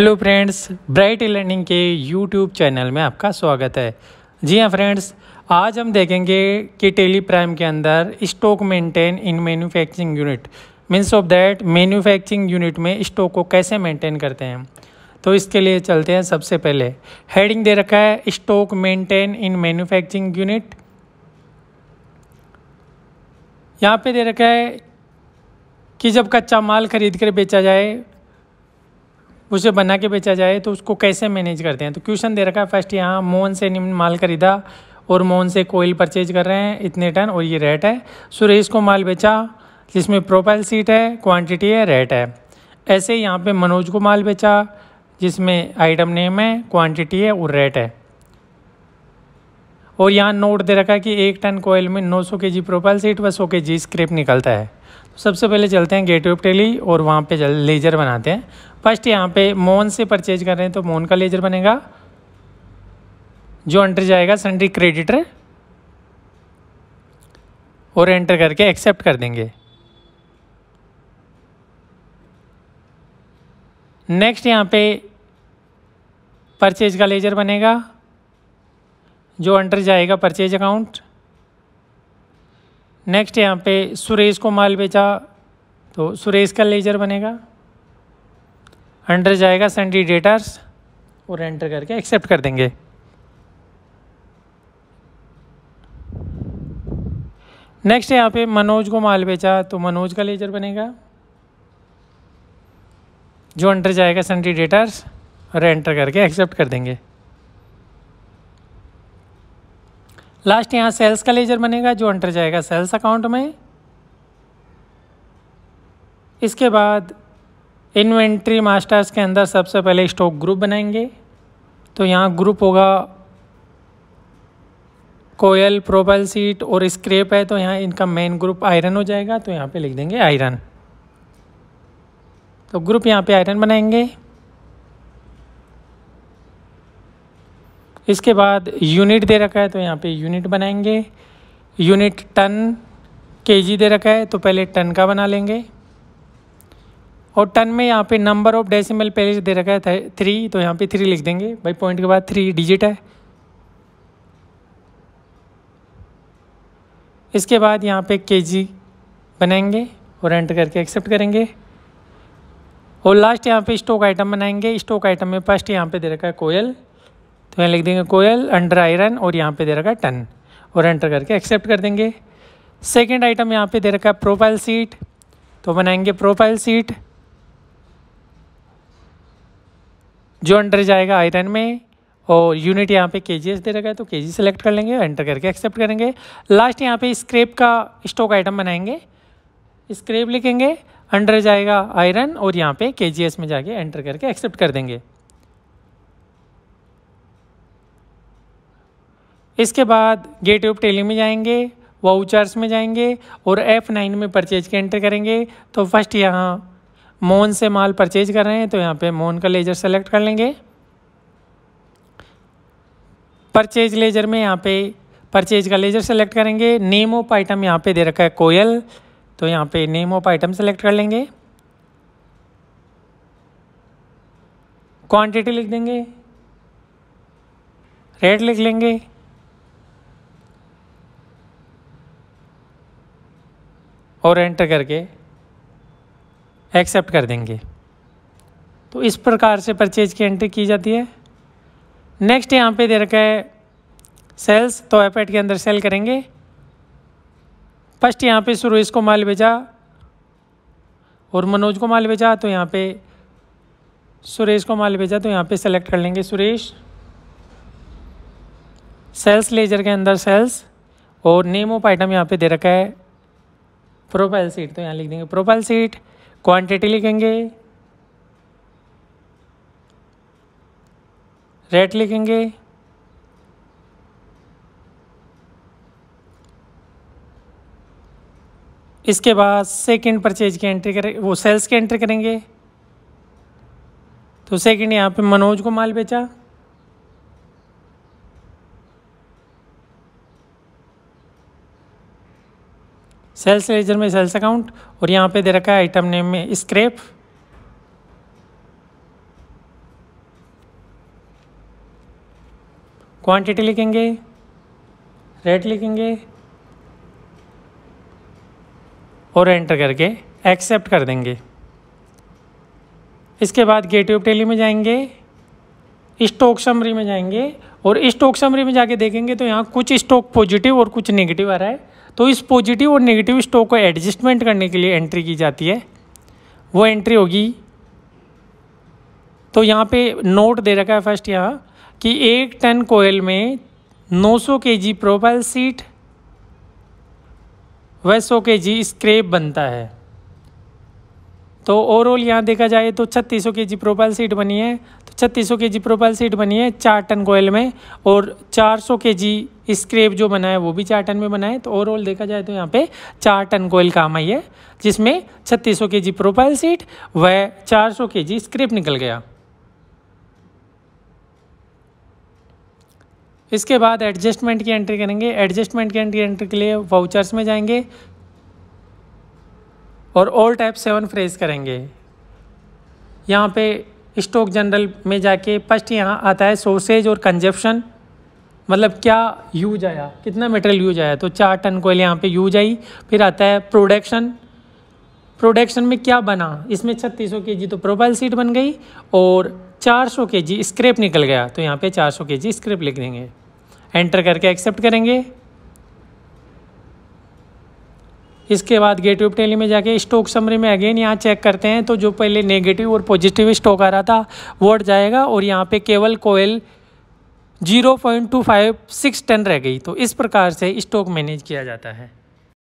hello friends bright learning के YouTube channel में आपका स्वागत है जी हाँ फ्रेंड्स आज हम देखेंगे कि टेली प्राइम के अंदर stock maintain in manufacturing unit means of that manufacturing unit में स्टॉक को कैसे मेंटेन करते हैं तो इसके लिए चलते हैं सबसे पहले हेडिंग दे रखा है stock maintain in manufacturing unit यहाँ पर दे रखा है कि जब कच्चा माल खरीद कर बेचा जाए उसे बना के बेचा जाए तो उसको कैसे मैनेज करते हैं तो क्वेश्चन दे रखा है फर्स्ट यहाँ मोहन से निम्न माल खरीदा और मोहन से कोयल परचेज कर रहे हैं इतने टन और ये रेट है सुरेश को माल बेचा जिसमें प्रोफाइल सीट है क्वांटिटी है रेट है ऐसे यहाँ पे मनोज को माल बेचा जिसमें आइटम नेम है क्वांटिटी है और रेट है और यहाँ नोट दे रखा है कि एक टन कोयल में 900 सौ के जी प्रोफाइल सीट व सौ के जी स्क्रेप निकलता है सबसे पहले चलते हैं गेट ऑफ टेली और वहाँ पे लेजर बनाते हैं फर्स्ट यहाँ पे मोन से परचेज कर रहे हैं तो मोन का लेजर बनेगा जो एंटर जाएगा सन्ड्री क्रेडिटर और एंटर करके एक्सेप्ट कर देंगे नेक्स्ट यहाँ पे परचेज का लेजर बनेगा जो एंटर जाएगा परचेज अकाउंट नेक्स्ट यहाँ पे सुरेश को माल बेचा तो सुरेश का लेजर बनेगा अंडर जाएगा सेंडी डेटर्स और एंटर करके एक्सेप्ट कर देंगे नेक्स्ट यहाँ पे मनोज को माल बेचा तो मनोज का लेजर बनेगा जो अंडर जाएगा सेंडी डेटर्स और एंटर करके एक्सेप्ट कर देंगे लास्ट यहाँ सेल्स का लेजर बनेगा जो अंटर जाएगा सेल्स अकाउंट में इसके बाद इन्वेंट्री मास्टर्स के अंदर सबसे पहले स्टॉक ग्रुप बनाएंगे तो यहाँ ग्रुप होगा कोयल प्रोफाइल सीट और स्क्रेप है तो यहाँ इनका मेन ग्रुप आयरन हो जाएगा तो यहाँ पे लिख देंगे आयरन तो ग्रुप यहाँ पे आयरन बनाएंगे इसके बाद यूनिट दे रखा है तो यहाँ पे यूनिट बनाएंगे यूनिट टन केजी दे रखा है तो पहले टन का बना लेंगे और टन में यहाँ पे नंबर ऑफ डेसिमल पहले दे रखा है थ्री तो यहाँ पे थ्री लिख देंगे भाई पॉइंट के बाद थ्री डिजिट है इसके बाद यहाँ पे केजी बनाएंगे और एंटर करके एक्सेप्ट करेंगे और लास्ट यहाँ पे स्टॉक आइटम बनाएंगे स्टॉक आइटम में फर्स्ट यहाँ पे दे रखा है कोयल तो यहाँ लिख देंगे कोयल अंडर आयरन और यहाँ पे दे रखा है टन और एंटर करके एक्सेप्ट कर देंगे सेकेंड आइटम यहाँ पे दे रखा है प्रोफाइल सीट तो बनाएंगे प्रोफाइल सीट जो अंडर जाएगा आयरन में और यूनिट यहाँ पे के दे रखा है तो के सेलेक्ट कर लेंगे एंटर करके एक्सेप्ट करेंगे लास्ट यहाँ पे स्क्रेप का स्टॉक आइटम बनाएंगे स्क्रेप लिखेंगे अंडर जाएगा आयरन और यहाँ पे के में जाके एंटर करके एक्सेप्ट कर देंगे इसके बाद गेट ऑफ टेली में जाएंगे वाउचर्स में जाएंगे और एफ नाइन में परचेज के एंटर करेंगे तो फर्स्ट यहाँ मोन से माल परचेज कर रहे हैं तो यहाँ पे मोन का लेजर सेलेक्ट कर लेंगे परचेज लेजर में यहाँ पे परचेज का लेजर सेलेक्ट करेंगे नेम ऑफ आइटम यहाँ पे दे रखा है कोयल तो यहाँ पे नेम ऑफ आइटम सेलेक्ट कर लेंगे क्वांटिटी लिख देंगे रेट लिख लेंगे और एंटर करके एक्सेप्ट कर देंगे तो इस प्रकार से परचेज की एंट्री की जाती है नेक्स्ट यहाँ पे दे रखा है सेल्स तो एपेट के अंदर सेल करेंगे फर्स्ट यहाँ पे सुरेश को माल भेजा और मनोज को माल भेजा तो यहाँ पे सुरेश को माल भेजा तो यहाँ पे सेलेक्ट कर लेंगे सुरेश सेल्स लेजर के अंदर सेल्स और नेम ऑफ आइटम यहाँ पे दे रखा है प्रोफाइल सीट तो यहाँ लिख देंगे प्रोफाइल सीट क्वांटिटी लिखेंगे रेट लिखेंगे इसके बाद सेकंड परचेज की एंट्री करें वो सेल्स की एंट्री करेंगे तो सेकंड यहाँ पे मनोज को माल बेचा सेल्स रेजर में सेल्स अकाउंट और यहाँ पे दे रखा है आइटम नेम में स्क्रैप क्वांटिटी लिखेंगे रेट लिखेंगे और एंटर करके एक्सेप्ट कर देंगे इसके बाद गेट ऑफ टेली में जाएंगे स्टॉक समरी में जाएंगे और स्टॉक समरी में जाके देखेंगे तो यहाँ कुछ स्टॉक पॉजिटिव और कुछ नेगेटिव आ रहा है तो इस पॉजिटिव और नेगेटिव स्टॉक को एडजस्टमेंट करने के लिए एंट्री की जाती है वो एंट्री होगी तो यहाँ पे नोट दे रखा है फर्स्ट यहाँ कि एक टन कोयल में 900 सौ के जी प्रोफाइल सीट व सौ के जी स्क्रेप बनता है तो ओवरऑल यहाँ देखा जाए तो छत्तीस सौ के जी प्रोफाइल सीट बनी है छत्तीस सौ के जी प्रोपाइल सीट बनी है चार टन कोयल में और चार सौ के जी स्क्रेप जो बना है वो भी चार टन में बना है तो ओवरऑल देखा जाए तो यहाँ पे चार टन कोयल काम आई है जिसमें छत्तीस सौ के जी प्रोपाइल सीट व चार सौ के जी स्क्रेप निकल गया इसके बाद एडजस्टमेंट की एंट्री करेंगे एडजस्टमेंट की एंट्री एंट्री के लिए वाउचर्स में जाएंगे और ऑल टाइप सेवन फ्रेज करेंगे यहाँ पे स्टॉक जनरल में जाके फर्स्ट यहाँ आता है सोर्सेज और कंजप्शन मतलब क्या यूज आया कितना मटेरियल यूज आया तो चार टन कोयल यहाँ पे यूज आई फिर आता है प्रोडक्शन प्रोडक्शन में क्या बना इसमें छत्तीस सौ के जी तो प्रोबाइल सीट बन गई और चार सौ के जी स्क्रेप निकल गया तो यहाँ पे चार सौ के जी स्क्रेप लिख देंगे एंटर करके एक्सेप्ट करेंगे इसके बाद गेटवे टेली में जाके स्टॉक समरी में अगेन यहाँ चेक करते हैं तो जो पहले नेगेटिव और पॉजिटिव स्टॉक आ रहा था वो हट जाएगा और यहाँ पे केवल coil zero point two five six ton रह गई तो इस प्रकार से स्टॉक मैनेज किया जाता है